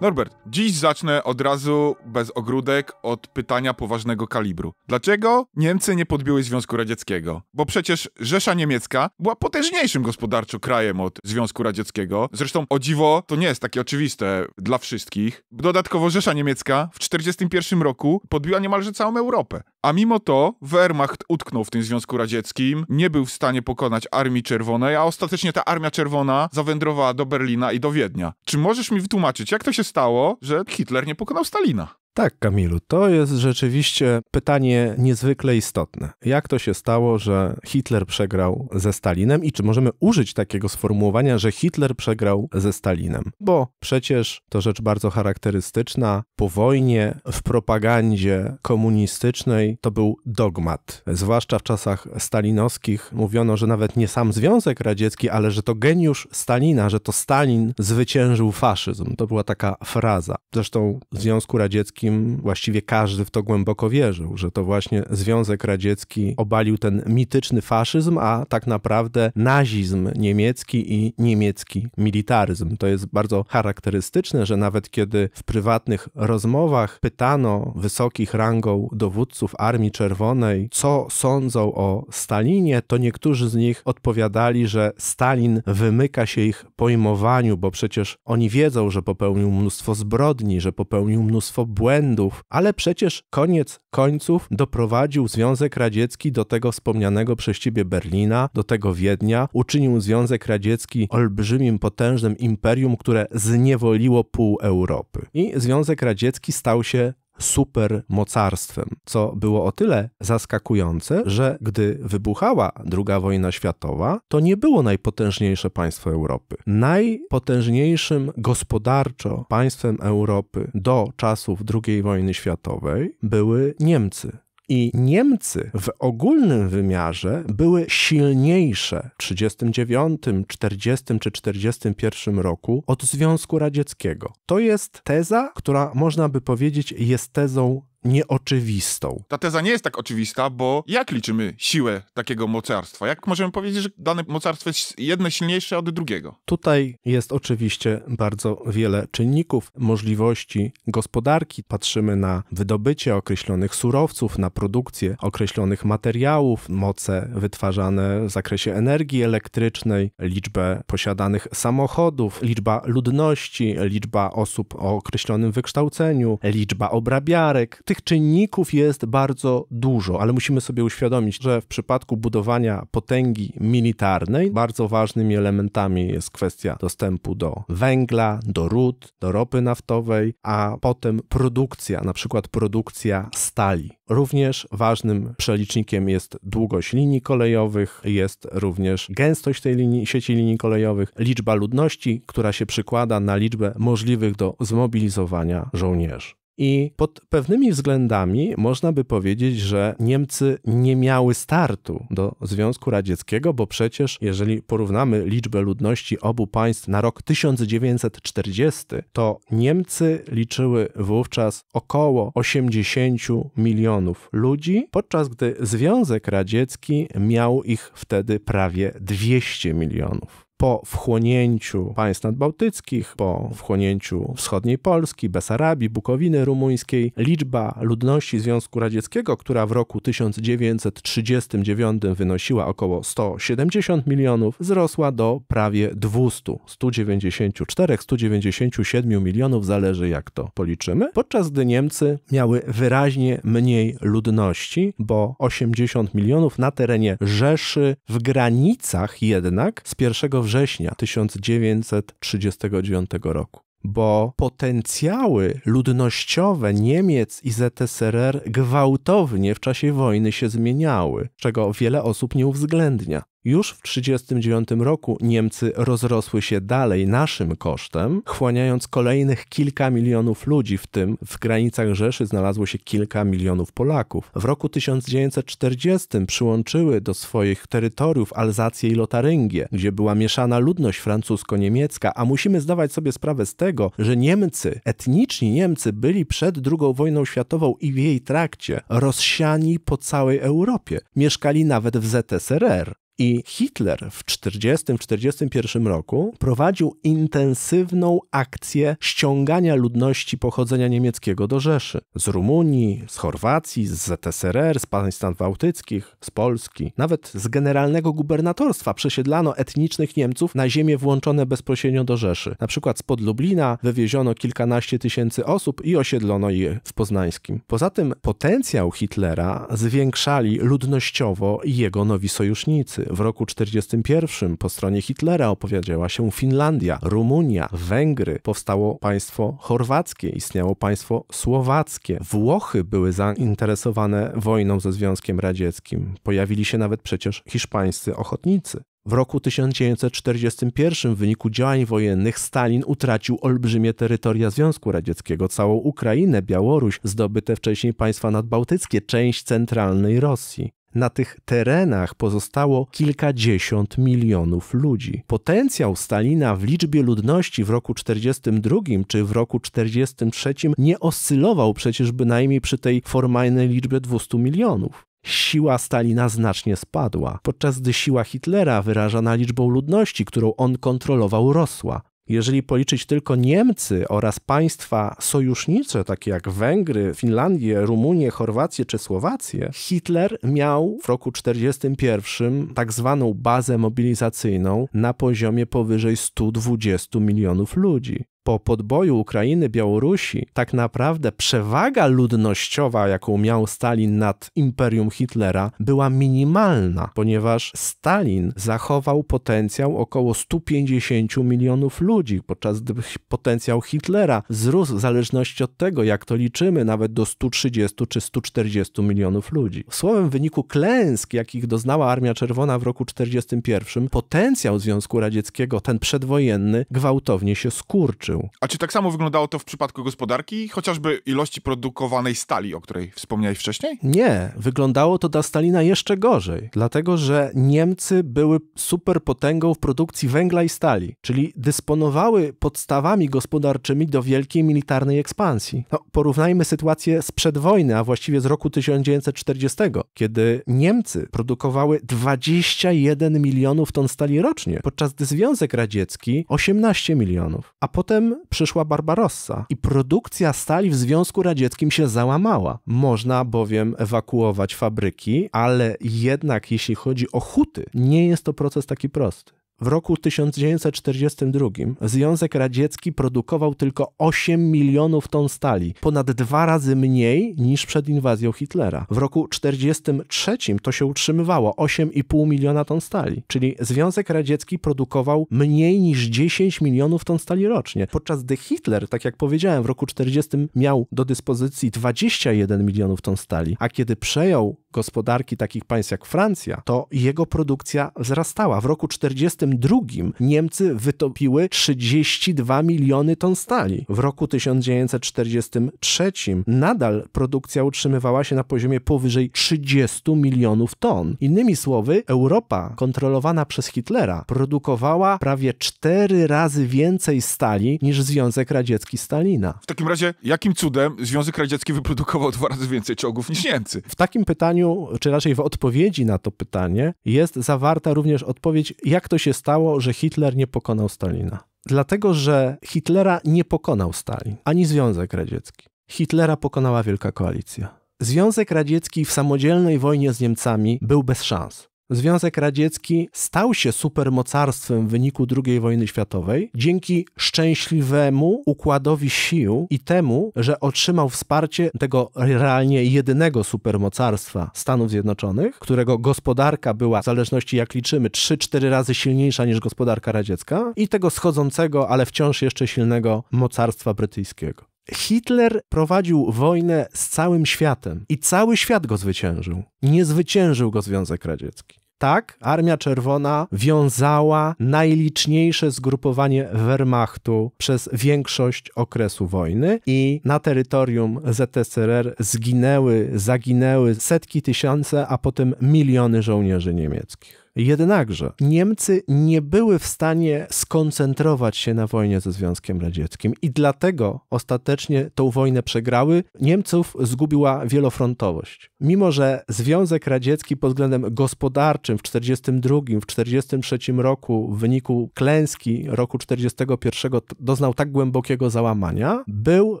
Norbert, dziś zacznę od razu bez ogródek od pytania poważnego kalibru. Dlaczego Niemcy nie podbiły Związku Radzieckiego? Bo przecież Rzesza Niemiecka była potężniejszym gospodarczo krajem od Związku Radzieckiego. Zresztą o dziwo to nie jest takie oczywiste dla wszystkich. Dodatkowo Rzesza Niemiecka w 1941 roku podbiła niemalże całą Europę. A mimo to Wehrmacht utknął w tym Związku Radzieckim, nie był w stanie pokonać Armii Czerwonej, a ostatecznie ta Armia Czerwona zawędrowała do Berlina i do Wiednia. Czy możesz mi wytłumaczyć, jak to się stało, że Hitler nie pokonał Stalina. Tak, Kamilu, to jest rzeczywiście pytanie niezwykle istotne. Jak to się stało, że Hitler przegrał ze Stalinem i czy możemy użyć takiego sformułowania, że Hitler przegrał ze Stalinem? Bo przecież to rzecz bardzo charakterystyczna. Po wojnie, w propagandzie komunistycznej to był dogmat. Zwłaszcza w czasach stalinowskich mówiono, że nawet nie sam Związek Radziecki, ale że to geniusz Stalina, że to Stalin zwyciężył faszyzm. To była taka fraza. Zresztą w Związku Radzieckim właściwie każdy w to głęboko wierzył, że to właśnie Związek Radziecki obalił ten mityczny faszyzm, a tak naprawdę nazizm niemiecki i niemiecki militaryzm. To jest bardzo charakterystyczne, że nawet kiedy w prywatnych rozmowach pytano wysokich rangą dowódców Armii Czerwonej, co sądzą o Stalinie, to niektórzy z nich odpowiadali, że Stalin wymyka się ich pojmowaniu, bo przecież oni wiedzą, że popełnił mnóstwo zbrodni, że popełnił mnóstwo błędów, błędów, ale przecież koniec końców doprowadził Związek Radziecki do tego wspomnianego przez ciebie Berlina, do tego Wiednia, uczynił Związek Radziecki olbrzymim, potężnym imperium, które zniewoliło pół Europy. I Związek Radziecki stał się supermocarstwem, co było o tyle zaskakujące, że gdy wybuchała II wojna światowa, to nie było najpotężniejsze państwo Europy. Najpotężniejszym gospodarczo państwem Europy do czasów II wojny światowej były Niemcy. I Niemcy w ogólnym wymiarze były silniejsze w 1939, 40 czy 41 roku od Związku Radzieckiego. To jest teza, która można by powiedzieć jest tezą nieoczywistą. Ta teza nie jest tak oczywista, bo jak liczymy siłę takiego mocarstwa? Jak możemy powiedzieć, że dane mocarstwo jest jedno silniejsze od drugiego? Tutaj jest oczywiście bardzo wiele czynników, możliwości gospodarki. Patrzymy na wydobycie określonych surowców, na produkcję określonych materiałów, moce wytwarzane w zakresie energii elektrycznej, liczbę posiadanych samochodów, liczba ludności, liczba osób o określonym wykształceniu, liczba obrabiarek tych czynników jest bardzo dużo, ale musimy sobie uświadomić, że w przypadku budowania potęgi militarnej bardzo ważnymi elementami jest kwestia dostępu do węgla, do ród, do ropy naftowej, a potem produkcja, na przykład produkcja stali. Również ważnym przelicznikiem jest długość linii kolejowych, jest również gęstość tej linii, sieci linii kolejowych, liczba ludności, która się przykłada na liczbę możliwych do zmobilizowania żołnierzy. I pod pewnymi względami można by powiedzieć, że Niemcy nie miały startu do Związku Radzieckiego, bo przecież jeżeli porównamy liczbę ludności obu państw na rok 1940, to Niemcy liczyły wówczas około 80 milionów ludzi, podczas gdy Związek Radziecki miał ich wtedy prawie 200 milionów po wchłonięciu państw nadbałtyckich, po wchłonięciu wschodniej Polski, Besarabii, Bukowiny rumuńskiej, liczba ludności Związku Radzieckiego, która w roku 1939 wynosiła około 170 milionów, wzrosła do prawie 200, 194-197 milionów, zależy jak to policzymy, podczas gdy Niemcy miały wyraźnie mniej ludności, bo 80 milionów na terenie Rzeszy, w granicach jednak z 1 września 1939 roku bo potencjały ludnościowe Niemiec i ZSRR gwałtownie w czasie wojny się zmieniały, czego wiele osób nie uwzględnia. Już w 1939 roku Niemcy rozrosły się dalej naszym kosztem, chłaniając kolejnych kilka milionów ludzi, w tym w granicach Rzeszy znalazło się kilka milionów Polaków. W roku 1940 przyłączyły do swoich terytoriów Alzację i Lotaryngię, gdzie była mieszana ludność francusko-niemiecka, a musimy zdawać sobie sprawę z tego, że Niemcy, etniczni Niemcy byli przed II wojną światową i w jej trakcie rozsiani po całej Europie. Mieszkali nawet w ZSRR. I Hitler w 1940-1941 roku prowadził intensywną akcję ściągania ludności pochodzenia niemieckiego do Rzeszy. Z Rumunii, z Chorwacji, z ZSRR, z państw bałtyckich, z Polski. Nawet z generalnego gubernatorstwa przesiedlano etnicznych Niemców na ziemie włączone bezpośrednio do Rzeszy. Na przykład spod Lublina wywieziono kilkanaście tysięcy osób i osiedlono je w Poznańskim. Poza tym potencjał Hitlera zwiększali ludnościowo jego nowi sojusznicy w roku 1941 po stronie Hitlera opowiedziała się Finlandia, Rumunia, Węgry, powstało państwo chorwackie, istniało państwo słowackie. Włochy były zainteresowane wojną ze Związkiem Radzieckim. Pojawili się nawet przecież hiszpańscy ochotnicy. W roku 1941 w wyniku działań wojennych Stalin utracił olbrzymie terytoria Związku Radzieckiego, całą Ukrainę, Białoruś, zdobyte wcześniej państwa nadbałtyckie, część centralnej Rosji. Na tych terenach pozostało kilkadziesiąt milionów ludzi. Potencjał Stalina w liczbie ludności w roku 42 czy w roku 43 nie oscylował przecież bynajmniej przy tej formalnej liczbie 200 milionów siła Stalina znacznie spadła, podczas gdy siła Hitlera wyrażana liczbą ludności, którą on kontrolował, rosła. Jeżeli policzyć tylko Niemcy oraz państwa sojusznicze, takie jak Węgry, Finlandię, Rumunię, Chorwację czy Słowację, Hitler miał w roku 1941 tak zwaną bazę mobilizacyjną na poziomie powyżej 120 milionów ludzi po podboju Ukrainy, Białorusi, tak naprawdę przewaga ludnościowa, jaką miał Stalin nad imperium Hitlera, była minimalna, ponieważ Stalin zachował potencjał około 150 milionów ludzi, podczas gdy potencjał Hitlera wzrósł w zależności od tego, jak to liczymy, nawet do 130 czy 140 milionów ludzi. Słowem, w wyniku klęsk, jakich doznała Armia Czerwona w roku 1941, potencjał Związku Radzieckiego, ten przedwojenny, gwałtownie się skurczył był. A czy tak samo wyglądało to w przypadku gospodarki, chociażby ilości produkowanej stali, o której wspomniałeś wcześniej? Nie, wyglądało to dla Stalina jeszcze gorzej, dlatego że Niemcy były superpotęgą w produkcji węgla i stali, czyli dysponowały podstawami gospodarczymi do wielkiej militarnej ekspansji. No, porównajmy sytuację sprzed wojny, a właściwie z roku 1940, kiedy Niemcy produkowały 21 milionów ton stali rocznie, podczas gdy Związek Radziecki 18 milionów. A potem przyszła Barbarossa i produkcja stali w Związku Radzieckim się załamała. Można bowiem ewakuować fabryki, ale jednak jeśli chodzi o huty, nie jest to proces taki prosty. W roku 1942 Związek Radziecki produkował tylko 8 milionów ton stali, ponad dwa razy mniej niż przed inwazją Hitlera. W roku 1943 to się utrzymywało 8,5 miliona ton stali, czyli Związek Radziecki produkował mniej niż 10 milionów ton stali rocznie, podczas gdy Hitler, tak jak powiedziałem, w roku 1940 miał do dyspozycji 21 milionów ton stali, a kiedy przejął gospodarki takich państw jak Francja, to jego produkcja wzrastała. W roku 40 1942 Niemcy wytopiły 32 miliony ton stali. W roku 1943 nadal produkcja utrzymywała się na poziomie powyżej 30 milionów ton. Innymi słowy, Europa kontrolowana przez Hitlera produkowała prawie 4 razy więcej stali niż Związek Radziecki Stalina. W takim razie, jakim cudem Związek Radziecki wyprodukował dwa razy więcej czołgów niż Niemcy? W takim pytaniu, czy raczej w odpowiedzi na to pytanie, jest zawarta również odpowiedź, jak to się stało, że Hitler nie pokonał Stalina? Dlatego, że Hitlera nie pokonał Stalin, ani Związek Radziecki. Hitlera pokonała Wielka Koalicja. Związek Radziecki w samodzielnej wojnie z Niemcami był bez szans. Związek Radziecki stał się supermocarstwem w wyniku II wojny światowej dzięki szczęśliwemu układowi sił i temu, że otrzymał wsparcie tego realnie jedynego supermocarstwa Stanów Zjednoczonych, którego gospodarka była w zależności jak liczymy 3-4 razy silniejsza niż gospodarka radziecka i tego schodzącego, ale wciąż jeszcze silnego mocarstwa brytyjskiego. Hitler prowadził wojnę z całym światem i cały świat go zwyciężył. Nie zwyciężył go Związek Radziecki. Tak, Armia Czerwona wiązała najliczniejsze zgrupowanie Wehrmachtu przez większość okresu wojny i na terytorium ZSRR zginęły, zaginęły setki tysiące, a potem miliony żołnierzy niemieckich. Jednakże Niemcy nie były w stanie skoncentrować się na wojnie ze Związkiem Radzieckim i dlatego ostatecznie tą wojnę przegrały. Niemców zgubiła wielofrontowość. Mimo, że Związek Radziecki pod względem gospodarczym w 1942, w 1943 roku w wyniku klęski roku 1941 doznał tak głębokiego załamania, był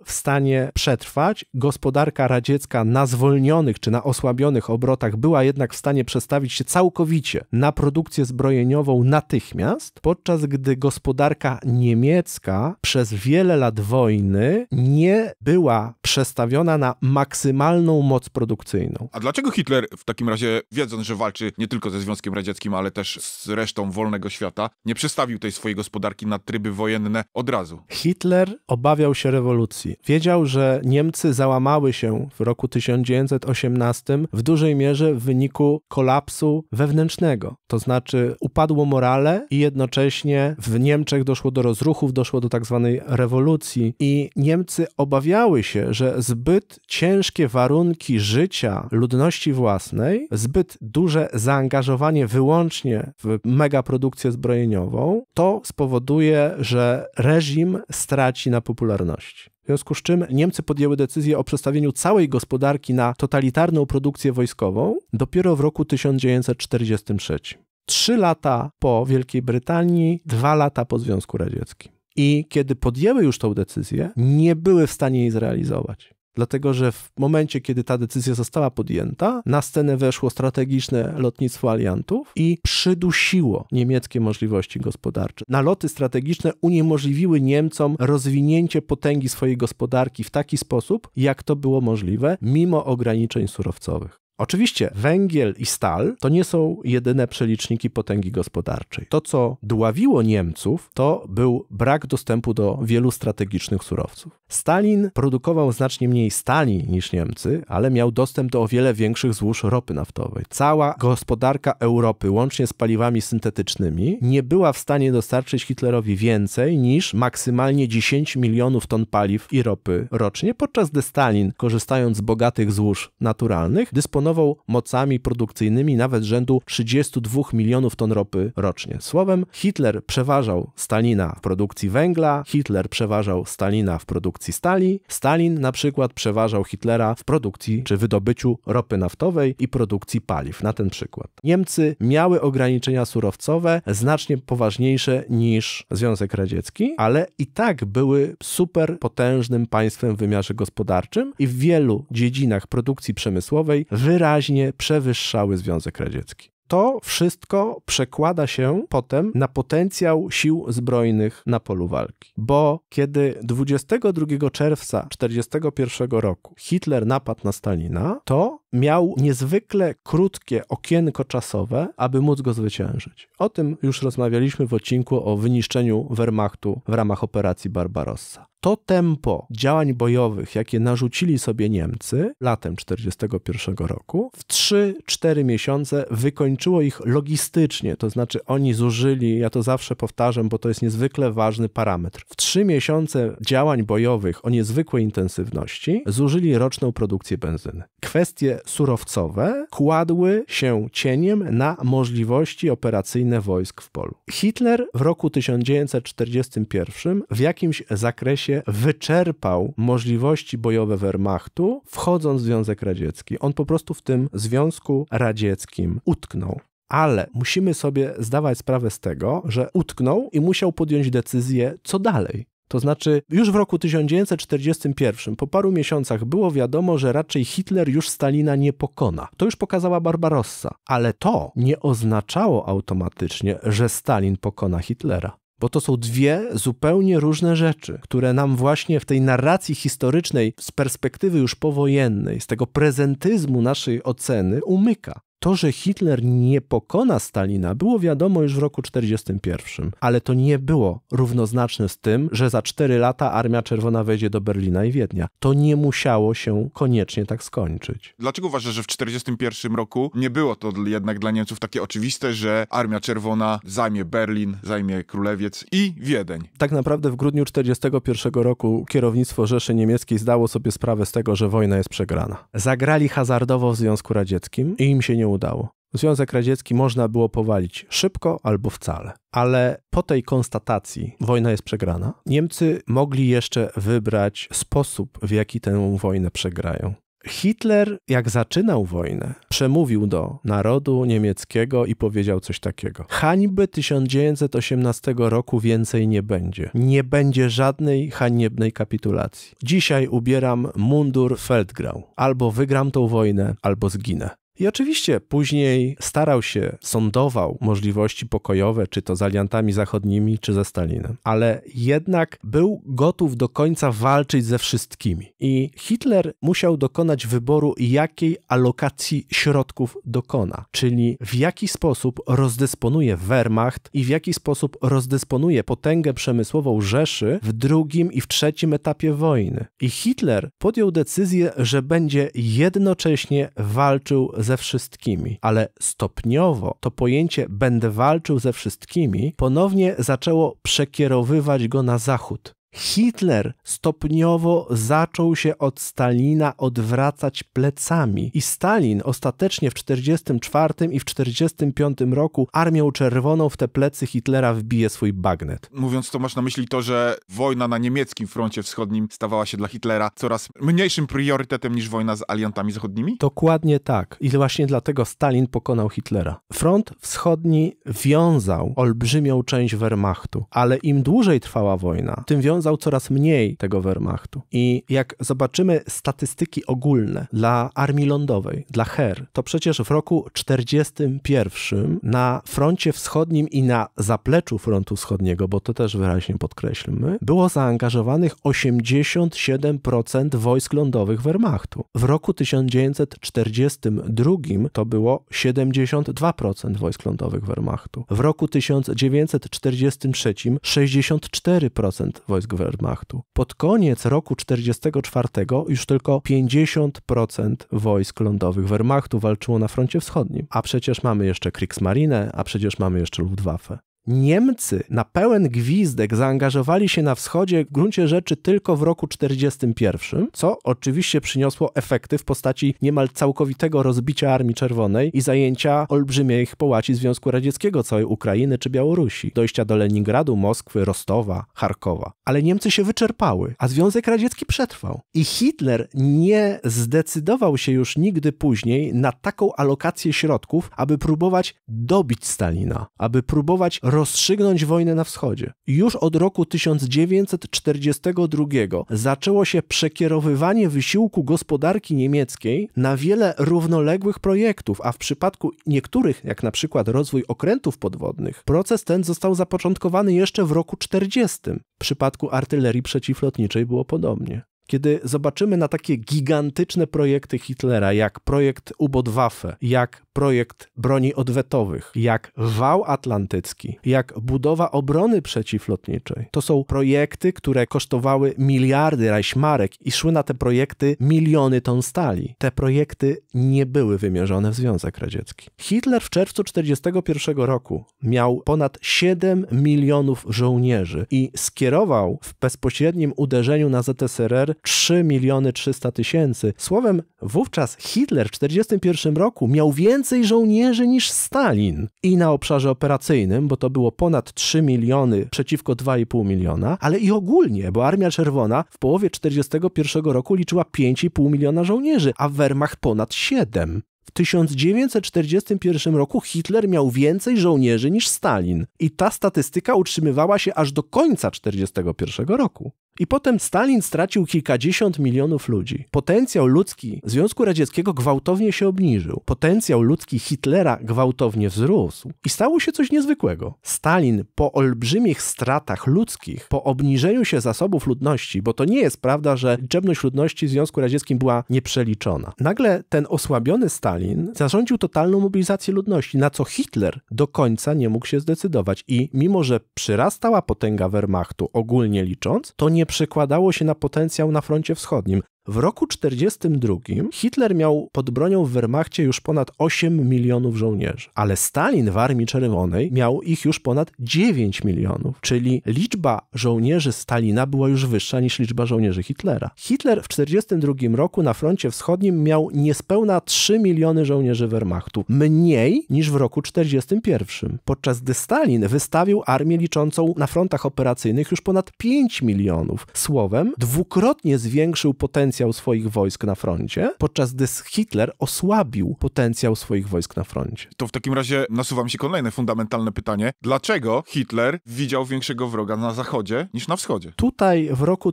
w stanie przetrwać. Gospodarka radziecka na zwolnionych czy na osłabionych obrotach była jednak w stanie przestawić się całkowicie na na produkcję zbrojeniową natychmiast, podczas gdy gospodarka niemiecka przez wiele lat wojny nie była przestawiona na maksymalną moc produkcyjną. A dlaczego Hitler w takim razie, wiedząc, że walczy nie tylko ze Związkiem Radzieckim, ale też z resztą wolnego świata, nie przestawił tej swojej gospodarki na tryby wojenne od razu? Hitler obawiał się rewolucji. Wiedział, że Niemcy załamały się w roku 1918 w dużej mierze w wyniku kolapsu wewnętrznego tego. To znaczy upadło morale i jednocześnie w Niemczech doszło do rozruchów, doszło do tak zwanej rewolucji i Niemcy obawiały się, że zbyt ciężkie warunki życia ludności własnej, zbyt duże zaangażowanie wyłącznie w megaprodukcję zbrojeniową, to spowoduje, że reżim straci na popularności. W związku z czym Niemcy podjęły decyzję o przestawieniu całej gospodarki na totalitarną produkcję wojskową dopiero w roku 1943. Trzy lata po Wielkiej Brytanii, dwa lata po Związku Radzieckim. I kiedy podjęły już tą decyzję, nie były w stanie jej zrealizować. Dlatego, że w momencie, kiedy ta decyzja została podjęta, na scenę weszło strategiczne lotnictwo aliantów i przydusiło niemieckie możliwości gospodarcze. Naloty strategiczne uniemożliwiły Niemcom rozwinięcie potęgi swojej gospodarki w taki sposób, jak to było możliwe, mimo ograniczeń surowcowych. Oczywiście węgiel i stal to nie są jedyne przeliczniki potęgi gospodarczej. To, co dławiło Niemców, to był brak dostępu do wielu strategicznych surowców. Stalin produkował znacznie mniej stali niż Niemcy, ale miał dostęp do o wiele większych złóż ropy naftowej. Cała gospodarka Europy, łącznie z paliwami syntetycznymi, nie była w stanie dostarczyć Hitlerowi więcej niż maksymalnie 10 milionów ton paliw i ropy rocznie, podczas gdy Stalin, korzystając z bogatych złóż naturalnych, dysponował dysponował mocami produkcyjnymi nawet rzędu 32 milionów ton ropy rocznie. Słowem, Hitler przeważał Stalina w produkcji węgla, Hitler przeważał Stalina w produkcji stali, Stalin na przykład przeważał Hitlera w produkcji czy wydobyciu ropy naftowej i produkcji paliw, na ten przykład. Niemcy miały ograniczenia surowcowe znacznie poważniejsze niż Związek Radziecki, ale i tak były super potężnym państwem w wymiarze gospodarczym i w wielu dziedzinach produkcji przemysłowej wyraźnie wyraźnie przewyższały Związek Radziecki. To wszystko przekłada się potem na potencjał sił zbrojnych na polu walki. Bo kiedy 22 czerwca 1941 roku Hitler napadł na Stalina, to miał niezwykle krótkie okienko czasowe, aby móc go zwyciężyć. O tym już rozmawialiśmy w odcinku o wyniszczeniu Wehrmachtu w ramach operacji Barbarossa. To tempo działań bojowych, jakie narzucili sobie Niemcy latem 1941 roku, w 3-4 miesiące wykończyło ich logistycznie, to znaczy oni zużyli, ja to zawsze powtarzam, bo to jest niezwykle ważny parametr. W 3 miesiące działań bojowych o niezwykłej intensywności zużyli roczną produkcję benzyny. Kwestie surowcowe kładły się cieniem na możliwości operacyjne wojsk w polu. Hitler w roku 1941 w jakimś zakresie wyczerpał możliwości bojowe Wehrmachtu, wchodząc w Związek Radziecki. On po prostu w tym Związku Radzieckim utknął ale musimy sobie zdawać sprawę z tego, że utknął i musiał podjąć decyzję, co dalej. To znaczy, już w roku 1941, po paru miesiącach, było wiadomo, że raczej Hitler już Stalina nie pokona. To już pokazała Barbarossa. Ale to nie oznaczało automatycznie, że Stalin pokona Hitlera. Bo to są dwie zupełnie różne rzeczy, które nam właśnie w tej narracji historycznej z perspektywy już powojennej, z tego prezentyzmu naszej oceny umyka. To, że Hitler nie pokona Stalina, było wiadomo już w roku 1941, ale to nie było równoznaczne z tym, że za 4 lata Armia Czerwona wejdzie do Berlina i Wiednia. To nie musiało się koniecznie tak skończyć. Dlaczego uważasz, że w 1941 roku nie było to jednak dla Niemców takie oczywiste, że Armia Czerwona zajmie Berlin, zajmie Królewiec i Wiedeń? Tak naprawdę w grudniu 1941 roku kierownictwo Rzeszy Niemieckiej zdało sobie sprawę z tego, że wojna jest przegrana. Zagrali hazardowo w Związku Radzieckim i im się nie udało. Związek Radziecki można było powalić szybko albo wcale. Ale po tej konstatacji wojna jest przegrana. Niemcy mogli jeszcze wybrać sposób, w jaki tę wojnę przegrają. Hitler, jak zaczynał wojnę, przemówił do narodu niemieckiego i powiedział coś takiego: Hańby 1918 roku więcej nie będzie. Nie będzie żadnej haniebnej kapitulacji. Dzisiaj ubieram mundur Feldgrau. Albo wygram tą wojnę, albo zginę. I oczywiście później starał się, sondował możliwości pokojowe, czy to z aliantami zachodnimi, czy ze Stalinem. Ale jednak był gotów do końca walczyć ze wszystkimi. I Hitler musiał dokonać wyboru, jakiej alokacji środków dokona, czyli w jaki sposób rozdysponuje Wehrmacht i w jaki sposób rozdysponuje potęgę przemysłową Rzeszy w drugim i w trzecim etapie wojny. I Hitler podjął decyzję, że będzie jednocześnie walczył ze wszystkimi, ale stopniowo to pojęcie będę walczył ze wszystkimi ponownie zaczęło przekierowywać go na zachód. Hitler stopniowo zaczął się od Stalina odwracać plecami i Stalin ostatecznie w 1944 i w 1945 roku Armią Czerwoną w te plecy Hitlera wbije swój bagnet. Mówiąc to masz na myśli to, że wojna na niemieckim froncie wschodnim stawała się dla Hitlera coraz mniejszym priorytetem niż wojna z aliantami zachodnimi? Dokładnie tak i właśnie dlatego Stalin pokonał Hitlera. Front wschodni wiązał olbrzymią część Wehrmachtu, ale im dłużej trwała wojna, tym wiązał wiązał coraz mniej tego Wehrmachtu. I jak zobaczymy statystyki ogólne dla armii lądowej, dla HER, to przecież w roku 1941 na froncie wschodnim i na zapleczu frontu wschodniego, bo to też wyraźnie podkreślmy, było zaangażowanych 87% wojsk lądowych Wehrmachtu. W roku 1942 to było 72% wojsk lądowych Wehrmachtu. W roku 1943 64% wojsk wojsk Wehrmachtu. Pod koniec roku 1944 już tylko 50% wojsk lądowych Wehrmachtu walczyło na froncie wschodnim. A przecież mamy jeszcze Kriegsmarine, a przecież mamy jeszcze Luftwaffe. Niemcy na pełen gwizdek zaangażowali się na wschodzie w gruncie rzeczy tylko w roku 1941, co oczywiście przyniosło efekty w postaci niemal całkowitego rozbicia Armii Czerwonej i zajęcia olbrzymiej połaci Związku Radzieckiego, całej Ukrainy czy Białorusi, dojścia do Leningradu, Moskwy, Rostowa, Charkowa. Ale Niemcy się wyczerpały, a Związek Radziecki przetrwał. I Hitler nie zdecydował się już nigdy później na taką alokację środków, aby próbować dobić Stalina, aby próbować rozstrzygnąć wojnę na wschodzie. Już od roku 1942 zaczęło się przekierowywanie wysiłku gospodarki niemieckiej na wiele równoległych projektów, a w przypadku niektórych, jak na przykład rozwój okrętów podwodnych, proces ten został zapoczątkowany jeszcze w roku 40. W przypadku artylerii przeciwlotniczej było podobnie kiedy zobaczymy na takie gigantyczne projekty Hitlera, jak projekt u Waffe, jak projekt broni odwetowych, jak wał atlantycki, jak budowa obrony przeciwlotniczej. To są projekty, które kosztowały miliardy rajśmarek i szły na te projekty miliony ton stali. Te projekty nie były wymierzone w Związek Radziecki. Hitler w czerwcu 1941 roku miał ponad 7 milionów żołnierzy i skierował w bezpośrednim uderzeniu na ZSRR 3 miliony 300 tysięcy. Słowem, wówczas Hitler w 1941 roku miał więcej więcej żołnierzy niż Stalin. I na obszarze operacyjnym, bo to było ponad 3 miliony przeciwko 2,5 miliona, ale i ogólnie, bo Armia Czerwona w połowie 1941 roku liczyła 5,5 miliona żołnierzy, a Wehrmacht ponad 7. W 1941 roku Hitler miał więcej żołnierzy niż Stalin i ta statystyka utrzymywała się aż do końca 1941 roku. I potem Stalin stracił kilkadziesiąt milionów ludzi. Potencjał ludzki Związku Radzieckiego gwałtownie się obniżył. Potencjał ludzki Hitlera gwałtownie wzrósł. I stało się coś niezwykłego. Stalin po olbrzymich stratach ludzkich, po obniżeniu się zasobów ludności, bo to nie jest prawda, że liczebność ludności w Związku Radzieckim była nieprzeliczona. Nagle ten osłabiony Stalin zarządził totalną mobilizację ludności, na co Hitler do końca nie mógł się zdecydować. I mimo, że przyrastała potęga Wehrmachtu ogólnie licząc, to nie przekładało się na potencjał na froncie wschodnim. W roku 1942 Hitler miał pod bronią w Wehrmachcie już ponad 8 milionów żołnierzy, ale Stalin w Armii Czerwonej miał ich już ponad 9 milionów, czyli liczba żołnierzy Stalina była już wyższa niż liczba żołnierzy Hitlera. Hitler w 1942 roku na froncie wschodnim miał niespełna 3 miliony żołnierzy Wehrmachtu, mniej niż w roku 1941, podczas gdy Stalin wystawił armię liczącą na frontach operacyjnych już ponad 5 milionów. Słowem, dwukrotnie zwiększył potencjał potencjał swoich wojsk na froncie, podczas gdy Hitler osłabił potencjał swoich wojsk na froncie. To w takim razie nasuwa mi się kolejne fundamentalne pytanie. Dlaczego Hitler widział większego wroga na zachodzie niż na wschodzie? Tutaj w roku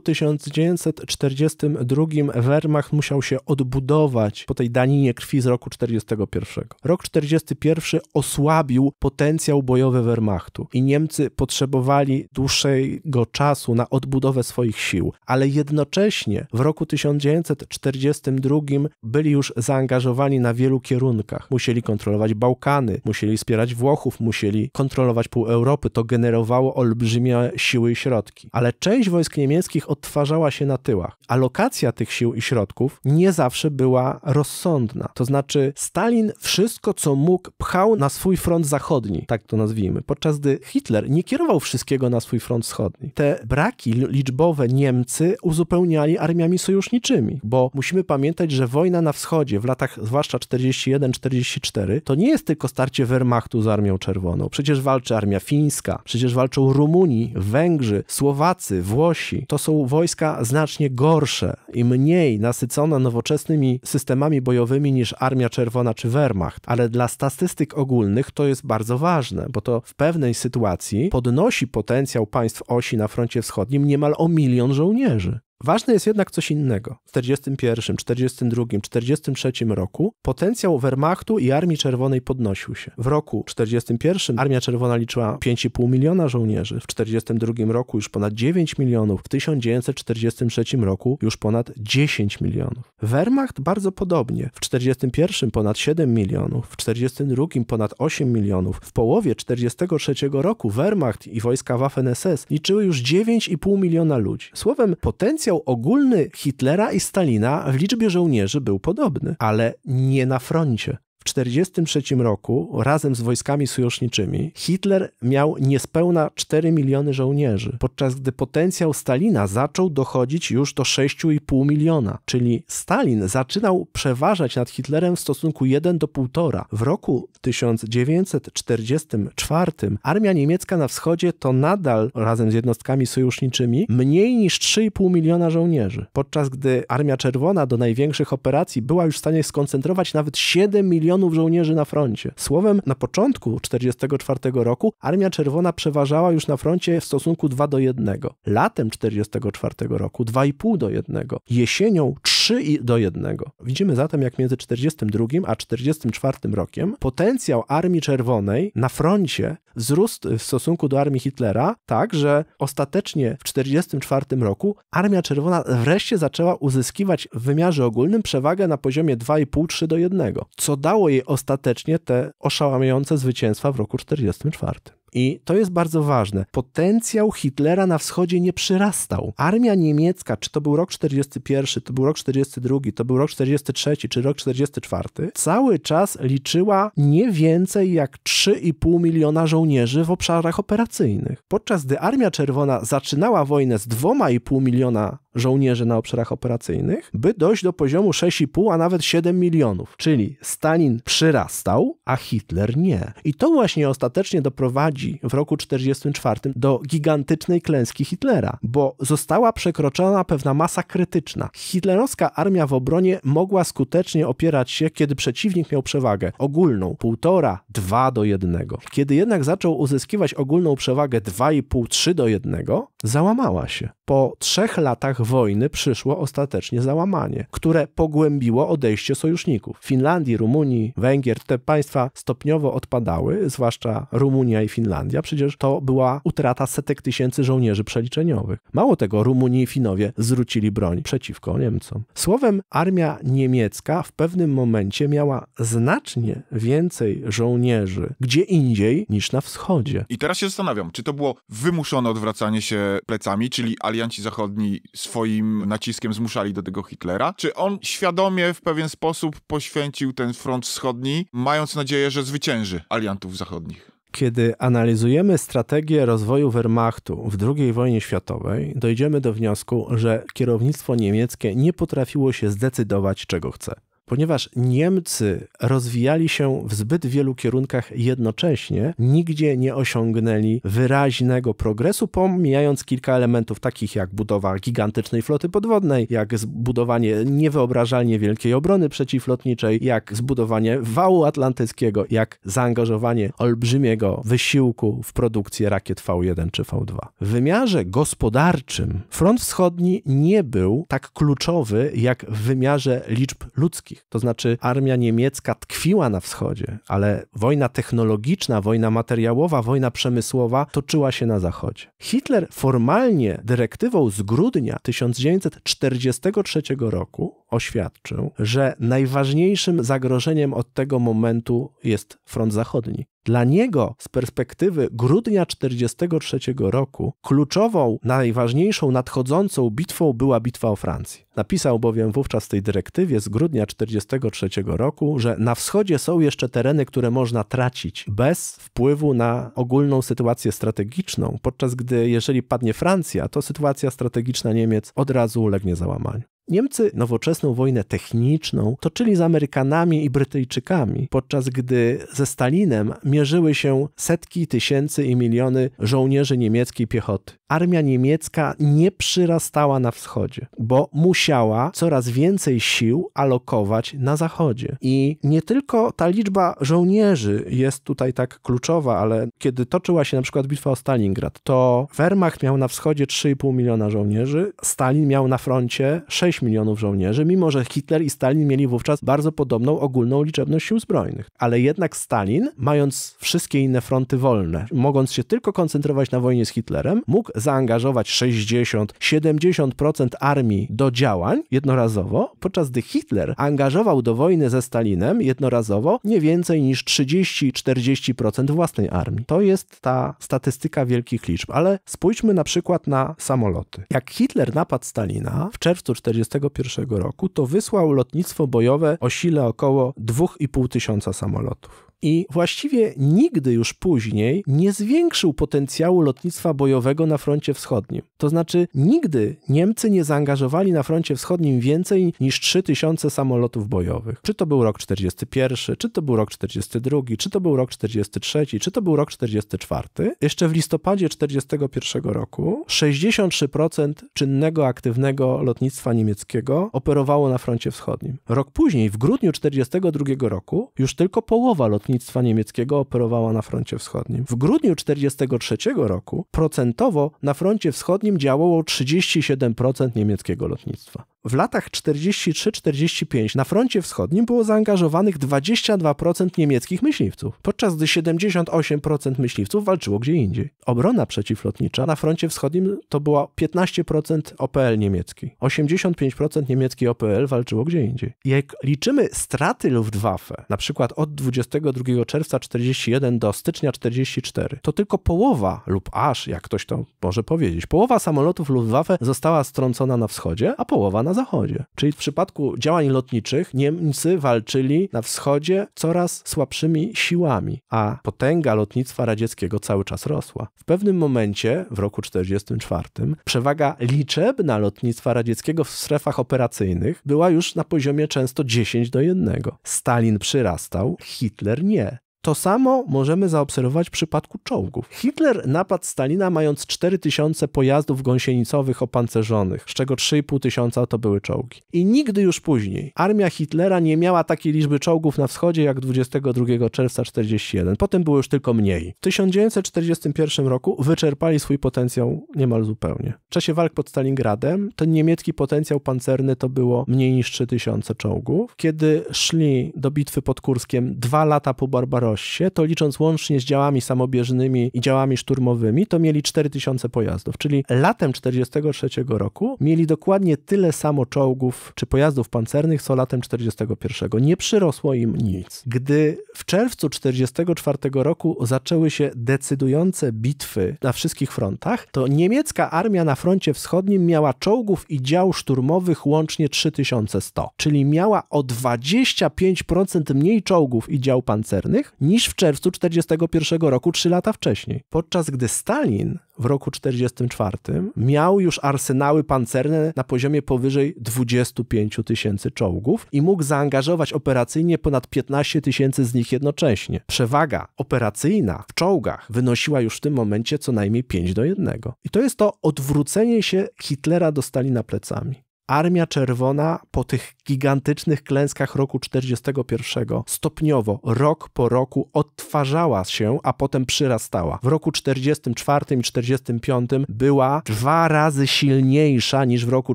1942 Wehrmacht musiał się odbudować po tej daninie krwi z roku 1941. Rok 1941 osłabił potencjał bojowy Wehrmachtu i Niemcy potrzebowali dłuższego czasu na odbudowę swoich sił, ale jednocześnie w roku 1942 1942 byli już zaangażowani na wielu kierunkach. Musieli kontrolować Bałkany, musieli wspierać Włochów, musieli kontrolować pół Europy. To generowało olbrzymie siły i środki. Ale część wojsk niemieckich odtwarzała się na tyłach. Alokacja tych sił i środków nie zawsze była rozsądna. To znaczy, Stalin wszystko, co mógł, pchał na swój front zachodni, tak to nazwijmy, podczas gdy Hitler nie kierował wszystkiego na swój front wschodni. Te braki liczbowe Niemcy uzupełniali armiami sojuszniczymi bo musimy pamiętać, że wojna na wschodzie w latach zwłaszcza 41-44 to nie jest tylko starcie Wehrmachtu z Armią Czerwoną. Przecież walczy armia fińska, przecież walczą Rumuni, Węgrzy, Słowacy, Włosi. To są wojska znacznie gorsze i mniej nasycone nowoczesnymi systemami bojowymi niż Armia Czerwona czy Wehrmacht. Ale dla statystyk ogólnych to jest bardzo ważne, bo to w pewnej sytuacji podnosi potencjał państw osi na froncie wschodnim niemal o milion żołnierzy. Ważne jest jednak coś innego. W 41, 42, 43 roku potencjał Wehrmachtu i Armii Czerwonej podnosił się. W roku 41 Armia Czerwona liczyła 5,5 miliona żołnierzy, w 42 roku już ponad 9 milionów, w 1943 roku już ponad 10 milionów. Wehrmacht bardzo podobnie. W 41 ponad 7 milionów, w 42 ponad 8 milionów. W połowie 43 roku Wehrmacht i wojska Waffen-SS liczyły już 9,5 miliona ludzi. Słowem, potencjał potencjał ogólny Hitlera i Stalina w liczbie żołnierzy był podobny, ale nie na froncie. 1943 roku razem z wojskami sojuszniczymi Hitler miał niespełna 4 miliony żołnierzy, podczas gdy potencjał Stalina zaczął dochodzić już do 6,5 miliona, czyli Stalin zaczynał przeważać nad Hitlerem w stosunku 1 do 1,5. W roku 1944 armia niemiecka na wschodzie to nadal razem z jednostkami sojuszniczymi mniej niż 3,5 miliona żołnierzy, podczas gdy Armia Czerwona do największych operacji była już w stanie skoncentrować nawet 7 milionów milionów żołnierzy na froncie. Słowem, na początku 1944 roku Armia Czerwona przeważała już na froncie w stosunku 2 do 1. Latem 1944 roku 2,5 do 1. Jesienią 3 do 1. Widzimy zatem, jak między 42 a 44 rokiem potencjał Armii Czerwonej na froncie wzrósł w stosunku do armii Hitlera, tak że ostatecznie w 1944 roku Armia Czerwona wreszcie zaczęła uzyskiwać w wymiarze ogólnym przewagę na poziomie 2,5-3 do 1, co dało jej ostatecznie te oszałamiające zwycięstwa w roku 1944. I to jest bardzo ważne. Potencjał Hitlera na wschodzie nie przyrastał. Armia niemiecka, czy to był rok 41, to był rok 42, to był rok 43, czy rok 44, cały czas liczyła nie więcej jak 3,5 miliona żołnierzy żołnierzy w obszarach operacyjnych. Podczas gdy Armia Czerwona zaczynała wojnę z 2,5 miliona żołnierzy na obszarach operacyjnych, by dojść do poziomu 6,5, a nawet 7 milionów. Czyli Stalin przyrastał, a Hitler nie. I to właśnie ostatecznie doprowadzi w roku 1944 do gigantycznej klęski Hitlera, bo została przekroczona pewna masa krytyczna. Hitlerowska armia w obronie mogła skutecznie opierać się, kiedy przeciwnik miał przewagę ogólną 1,5, 2 do 1. Kiedy jednak zaczął uzyskiwać ogólną przewagę 2,5, 3 do 1, załamała się. Po trzech latach wojny przyszło ostatecznie załamanie, które pogłębiło odejście sojuszników. Finlandii, Rumunii, Węgier, te państwa stopniowo odpadały, zwłaszcza Rumunia i Finlandia, przecież to była utrata setek tysięcy żołnierzy przeliczeniowych. Mało tego, Rumunii i Finowie zwrócili broń przeciwko Niemcom. Słowem, armia niemiecka w pewnym momencie miała znacznie więcej żołnierzy gdzie indziej niż na wschodzie. I teraz się zastanawiam, czy to było wymuszone odwracanie się plecami, czyli alianci zachodni z swoim naciskiem zmuszali do tego Hitlera. Czy on świadomie w pewien sposób poświęcił ten front wschodni, mając nadzieję, że zwycięży aliantów zachodnich? Kiedy analizujemy strategię rozwoju Wehrmachtu w II wojnie światowej, dojdziemy do wniosku, że kierownictwo niemieckie nie potrafiło się zdecydować, czego chce ponieważ Niemcy rozwijali się w zbyt wielu kierunkach jednocześnie, nigdzie nie osiągnęli wyraźnego progresu, pomijając kilka elementów takich jak budowa gigantycznej floty podwodnej, jak zbudowanie niewyobrażalnie wielkiej obrony przeciwlotniczej, jak zbudowanie wału atlantyckiego, jak zaangażowanie olbrzymiego wysiłku w produkcję rakiet V1 czy V2. W wymiarze gospodarczym front wschodni nie był tak kluczowy jak w wymiarze liczb ludzkich. To znaczy armia niemiecka tkwiła na wschodzie, ale wojna technologiczna, wojna materiałowa, wojna przemysłowa toczyła się na zachodzie. Hitler formalnie dyrektywą z grudnia 1943 roku oświadczył, że najważniejszym zagrożeniem od tego momentu jest front zachodni. Dla niego z perspektywy grudnia 1943 roku kluczową, najważniejszą nadchodzącą bitwą była bitwa o Francję. Napisał bowiem wówczas w tej dyrektywie z grudnia 1943 roku, że na wschodzie są jeszcze tereny, które można tracić bez wpływu na ogólną sytuację strategiczną, podczas gdy jeżeli padnie Francja, to sytuacja strategiczna Niemiec od razu ulegnie załamaniu. Niemcy nowoczesną wojnę techniczną toczyli z Amerykanami i Brytyjczykami, podczas gdy ze Stalinem mierzyły się setki tysięcy i miliony żołnierzy niemieckiej piechoty. Armia niemiecka nie przyrastała na wschodzie, bo musiała coraz więcej sił alokować na zachodzie. I nie tylko ta liczba żołnierzy jest tutaj tak kluczowa, ale kiedy toczyła się na przykład bitwa o Stalingrad, to Wehrmacht miał na wschodzie 3,5 miliona żołnierzy, Stalin miał na froncie 6 6 milionów żołnierzy, mimo że Hitler i Stalin mieli wówczas bardzo podobną ogólną liczebność sił zbrojnych. Ale jednak Stalin, mając wszystkie inne fronty wolne, mogąc się tylko koncentrować na wojnie z Hitlerem, mógł zaangażować 60-70% armii do działań jednorazowo, podczas gdy Hitler angażował do wojny ze Stalinem jednorazowo nie więcej niż 30-40% własnej armii. To jest ta statystyka wielkich liczb, ale spójrzmy na przykład na samoloty. Jak Hitler napadł Stalina w czerwcu 40 1941 roku, to wysłał lotnictwo bojowe o sile około 2,5 tysiąca samolotów i właściwie nigdy już później nie zwiększył potencjału lotnictwa bojowego na froncie wschodnim. To znaczy, nigdy Niemcy nie zaangażowali na froncie wschodnim więcej niż 3000 samolotów bojowych. Czy to był rok 41, czy to był rok 42, czy to był rok 43, czy to był rok 44. Jeszcze w listopadzie 41 roku 63% czynnego aktywnego lotnictwa niemieckiego operowało na froncie wschodnim. Rok później, w grudniu 42 roku, już tylko połowa lotnictwa lotnictwa niemieckiego operowała na froncie wschodnim. W grudniu 1943 roku procentowo na froncie wschodnim działało 37% niemieckiego lotnictwa w latach 43-45 na froncie wschodnim było zaangażowanych 22% niemieckich myśliwców, podczas gdy 78% myśliwców walczyło gdzie indziej. Obrona przeciwlotnicza na froncie wschodnim to była 15% OPL niemiecki. 85% niemieckiej OPL walczyło gdzie indziej. Jak liczymy straty Luftwaffe, na przykład od 22 czerwca 41 do stycznia 44, to tylko połowa lub aż, jak ktoś to może powiedzieć, połowa samolotów Luftwaffe została strącona na wschodzie, a połowa na zachodzie. Czyli w przypadku działań lotniczych Niemcy walczyli na wschodzie coraz słabszymi siłami, a potęga lotnictwa radzieckiego cały czas rosła. W pewnym momencie, w roku 1944, przewaga liczebna lotnictwa radzieckiego w strefach operacyjnych była już na poziomie często 10 do 1. Stalin przyrastał, Hitler nie. To samo możemy zaobserwować w przypadku czołgów. Hitler napadł Stalina mając 4000 pojazdów gąsienicowych opancerzonych, z czego 3,5 tysiąca to były czołgi. I nigdy już później armia Hitlera nie miała takiej liczby czołgów na wschodzie jak 22 czerwca 41. Potem było już tylko mniej. W 1941 roku wyczerpali swój potencjał niemal zupełnie. W czasie walk pod Stalingradem ten niemiecki potencjał pancerny to było mniej niż 3000 czołgów. Kiedy szli do bitwy pod Kurskiem dwa lata po Barbarosie, Rossie, to licząc łącznie z działami samobieżnymi i działami szturmowymi, to mieli 4000 pojazdów, czyli latem 1943 roku mieli dokładnie tyle samo czołgów czy pojazdów pancernych, co latem 1941. Nie przyrosło im nic. Gdy w czerwcu 1944 roku zaczęły się decydujące bitwy na wszystkich frontach, to niemiecka armia na froncie wschodnim miała czołgów i dział szturmowych łącznie 3100, czyli miała o 25% mniej czołgów i dział pancernych niż w czerwcu 1941 roku, trzy lata wcześniej. Podczas gdy Stalin w roku 1944 miał już arsenały pancerne na poziomie powyżej 25 tysięcy czołgów i mógł zaangażować operacyjnie ponad 15 tysięcy z nich jednocześnie. Przewaga operacyjna w czołgach wynosiła już w tym momencie co najmniej 5 do 1. I to jest to odwrócenie się Hitlera do Stalina plecami. Armia Czerwona po tych gigantycznych klęskach roku 41 stopniowo, rok po roku odtwarzała się, a potem przyrastała. W roku 44 i 45 była dwa razy silniejsza niż w roku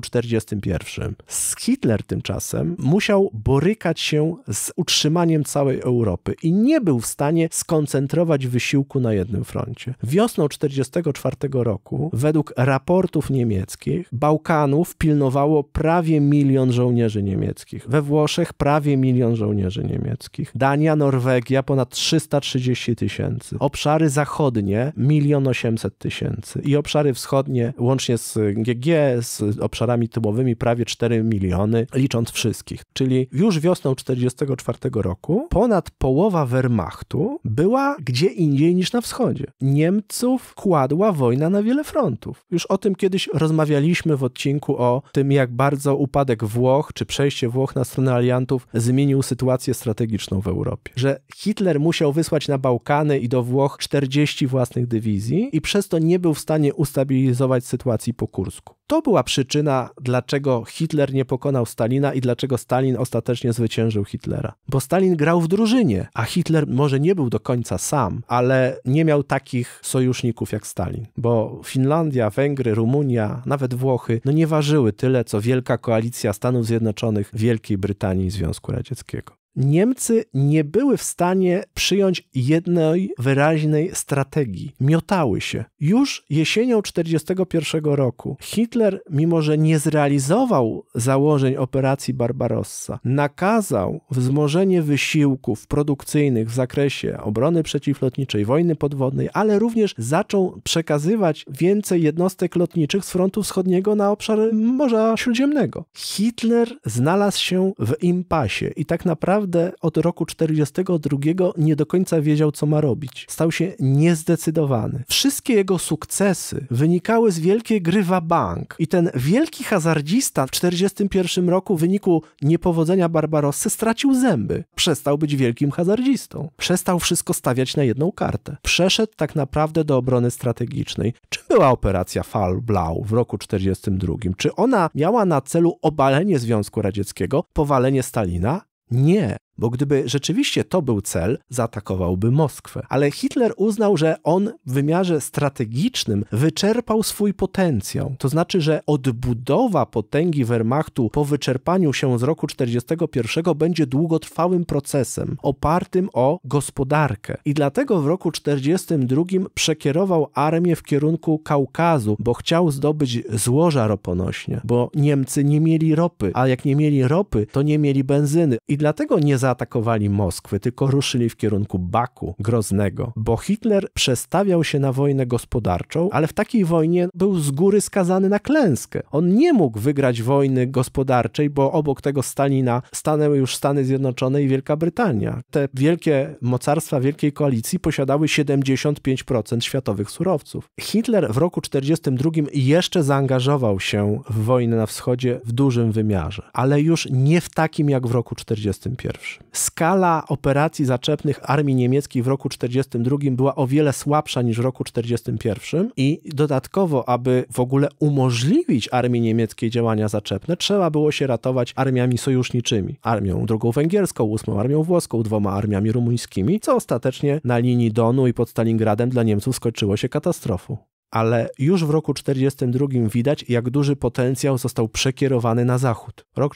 41. Hitler tymczasem musiał borykać się z utrzymaniem całej Europy i nie był w stanie skoncentrować wysiłku na jednym froncie. Wiosną 44 roku, według raportów niemieckich, Bałkanów pilnowało prawie milion żołnierzy niemieckich. We Włoszech prawie milion żołnierzy niemieckich. Dania, Norwegia ponad 330 tysięcy. Obszary zachodnie milion 800 tysięcy. I obszary wschodnie, łącznie z GG, z obszarami tyłowymi prawie 4 miliony, licząc wszystkich. Czyli już wiosną 44 roku ponad połowa Wehrmachtu była gdzie indziej niż na wschodzie. Niemców kładła wojna na wiele frontów. Już o tym kiedyś rozmawialiśmy w odcinku o tym, jak bardzo upadek Włoch czy przejście Włoch na stronę aliantów zmienił sytuację strategiczną w Europie. Że Hitler musiał wysłać na Bałkany i do Włoch 40 własnych dywizji i przez to nie był w stanie ustabilizować sytuacji po Kursku. To była przyczyna, dlaczego Hitler nie pokonał Stalina i dlaczego Stalin ostatecznie zwyciężył Hitlera. Bo Stalin grał w drużynie, a Hitler może nie był do końca sam, ale nie miał takich sojuszników jak Stalin. Bo Finlandia, Węgry, Rumunia, nawet Włochy, no nie ważyły tyle, co wielka koalicja Stanów Zjednoczonych, Wielkiej Brytanii i Związku Radzieckiego. Niemcy nie były w stanie przyjąć jednej wyraźnej strategii. Miotały się. Już jesienią 1941 roku Hitler, mimo że nie zrealizował założeń operacji Barbarossa, nakazał wzmożenie wysiłków produkcyjnych w zakresie obrony przeciwlotniczej, wojny podwodnej, ale również zaczął przekazywać więcej jednostek lotniczych z frontu wschodniego na obszar Morza Śródziemnego. Hitler znalazł się w impasie i tak naprawdę naprawdę od roku 42 nie do końca wiedział, co ma robić. Stał się niezdecydowany. Wszystkie jego sukcesy wynikały z wielkiej gry w bank. I ten wielki hazardzista w 41 roku w wyniku niepowodzenia Barbarossy stracił zęby. Przestał być wielkim hazardzistą. Przestał wszystko stawiać na jedną kartę. Przeszedł tak naprawdę do obrony strategicznej. Czym była operacja Fall-Blau w roku 42? Czy ona miała na celu obalenie Związku Radzieckiego, powalenie Stalina? Nie, bo gdyby rzeczywiście to był cel, zaatakowałby Moskwę. Ale Hitler uznał, że on w wymiarze strategicznym wyczerpał swój potencjał. To znaczy, że odbudowa potęgi Wehrmachtu po wyczerpaniu się z roku 1941 będzie długotrwałym procesem opartym o gospodarkę. I dlatego w roku 1942 przekierował armię w kierunku Kaukazu, bo chciał zdobyć złoża roponośne, bo Niemcy nie mieli ropy, a jak nie mieli ropy, to nie mieli benzyny. I dlatego nie za zaatakowali Moskwy, tylko ruszyli w kierunku Baku, Groznego, bo Hitler przestawiał się na wojnę gospodarczą, ale w takiej wojnie był z góry skazany na klęskę. On nie mógł wygrać wojny gospodarczej, bo obok tego Stalina stanęły już Stany Zjednoczone i Wielka Brytania. Te wielkie mocarstwa Wielkiej Koalicji posiadały 75% światowych surowców. Hitler w roku 1942 jeszcze zaangażował się w wojnę na wschodzie w dużym wymiarze, ale już nie w takim jak w roku 1941. Skala operacji zaczepnych armii niemieckiej w roku 1942 była o wiele słabsza niż w roku 1941 i dodatkowo, aby w ogóle umożliwić armii niemieckiej działania zaczepne, trzeba było się ratować armiami sojuszniczymi. Armią drugą węgierską, ósmą armią włoską, dwoma armiami rumuńskimi, co ostatecznie na linii Donu i pod Stalingradem dla Niemców skończyło się katastrofą ale już w roku drugim widać, jak duży potencjał został przekierowany na zachód. Rok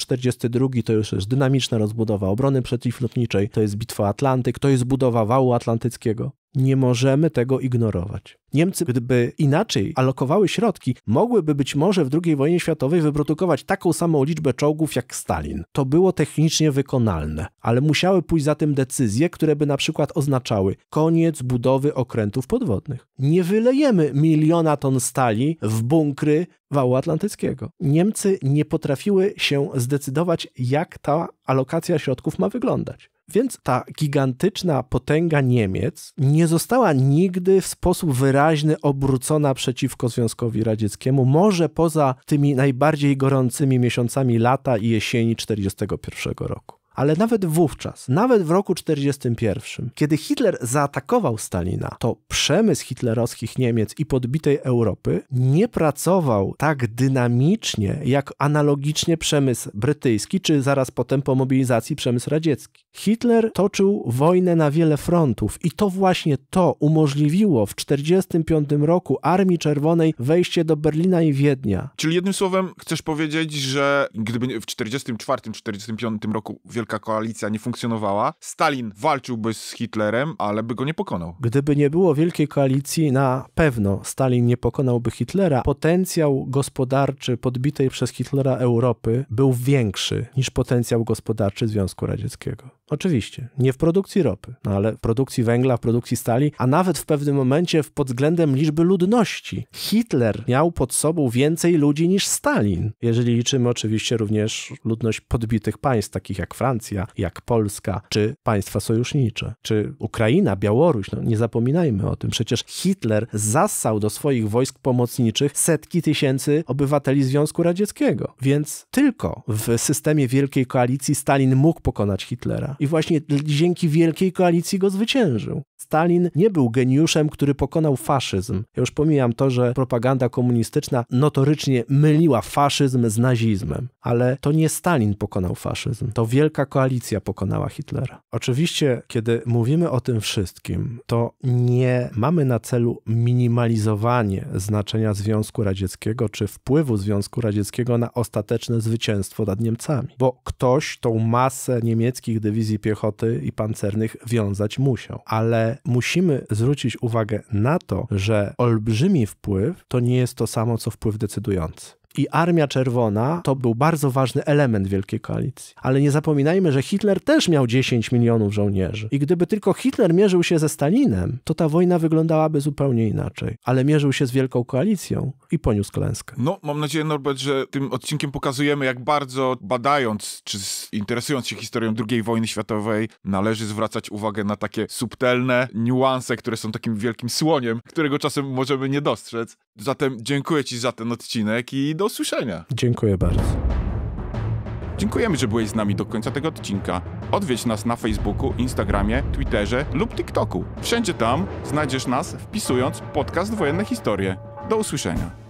drugi to już jest dynamiczna rozbudowa obrony przeciwlotniczej, to jest bitwa Atlantyk, to jest budowa wału atlantyckiego. Nie możemy tego ignorować. Niemcy, gdyby inaczej alokowały środki, mogłyby być może w II wojnie światowej wyprodukować taką samą liczbę czołgów jak Stalin. To było technicznie wykonalne, ale musiały pójść za tym decyzje, które by na przykład oznaczały koniec budowy okrętów podwodnych. Nie wylejemy miliona ton stali w bunkry wału atlantyckiego. Niemcy nie potrafiły się zdecydować, jak ta alokacja środków ma wyglądać. Więc ta gigantyczna potęga Niemiec nie została nigdy w sposób wyraźny obrócona przeciwko Związkowi Radzieckiemu, może poza tymi najbardziej gorącymi miesiącami lata i jesieni 1941 roku. Ale nawet wówczas, nawet w roku 1941, kiedy Hitler zaatakował Stalina, to przemysł hitlerowskich Niemiec i podbitej Europy nie pracował tak dynamicznie, jak analogicznie przemysł brytyjski, czy zaraz potem po mobilizacji przemysł radziecki. Hitler toczył wojnę na wiele frontów i to właśnie to umożliwiło w 1945 roku Armii Czerwonej wejście do Berlina i Wiednia. Czyli jednym słowem chcesz powiedzieć, że gdyby w 1944-1945 roku wielka koalicja nie funkcjonowała, Stalin walczyłby z Hitlerem, ale by go nie pokonał. Gdyby nie było wielkiej koalicji, na pewno Stalin nie pokonałby Hitlera. Potencjał gospodarczy podbitej przez Hitlera Europy był większy niż potencjał gospodarczy Związku Radzieckiego. Oczywiście, nie w produkcji ropy, no ale w produkcji węgla, w produkcji stali, a nawet w pewnym momencie pod względem liczby ludności. Hitler miał pod sobą więcej ludzi niż Stalin, jeżeli liczymy oczywiście również ludność podbitych państw, takich jak Francja, jak Polska, czy państwa sojusznicze, czy Ukraina, Białoruś, no nie zapominajmy o tym. Przecież Hitler zassał do swoich wojsk pomocniczych setki tysięcy obywateli Związku Radzieckiego, więc tylko w systemie Wielkiej Koalicji Stalin mógł pokonać Hitlera. I właśnie dzięki wielkiej koalicji go zwyciężył. Stalin nie był geniuszem, który pokonał faszyzm. Ja już pomijam to, że propaganda komunistyczna notorycznie myliła faszyzm z nazizmem, ale to nie Stalin pokonał faszyzm, to wielka koalicja pokonała Hitlera. Oczywiście, kiedy mówimy o tym wszystkim, to nie mamy na celu minimalizowanie znaczenia Związku Radzieckiego czy wpływu Związku Radzieckiego na ostateczne zwycięstwo nad Niemcami, bo ktoś tą masę niemieckich dywizji piechoty i pancernych wiązać musiał. Ale musimy zwrócić uwagę na to, że olbrzymi wpływ to nie jest to samo co wpływ decydujący i Armia Czerwona to był bardzo ważny element Wielkiej Koalicji. Ale nie zapominajmy, że Hitler też miał 10 milionów żołnierzy. I gdyby tylko Hitler mierzył się ze Stalinem, to ta wojna wyglądałaby zupełnie inaczej. Ale mierzył się z Wielką Koalicją i poniósł klęskę. No, mam nadzieję, Norbert, że tym odcinkiem pokazujemy, jak bardzo badając czy interesując się historią II wojny światowej, należy zwracać uwagę na takie subtelne niuanse, które są takim wielkim słoniem, którego czasem możemy nie dostrzec. Zatem dziękuję Ci za ten odcinek i do usłyszenia. Dziękuję bardzo. Dziękujemy, że byłeś z nami do końca tego odcinka. Odwiedź nas na Facebooku, Instagramie, Twitterze lub TikToku. Wszędzie tam znajdziesz nas wpisując podcast Wojenne Historie. Do usłyszenia.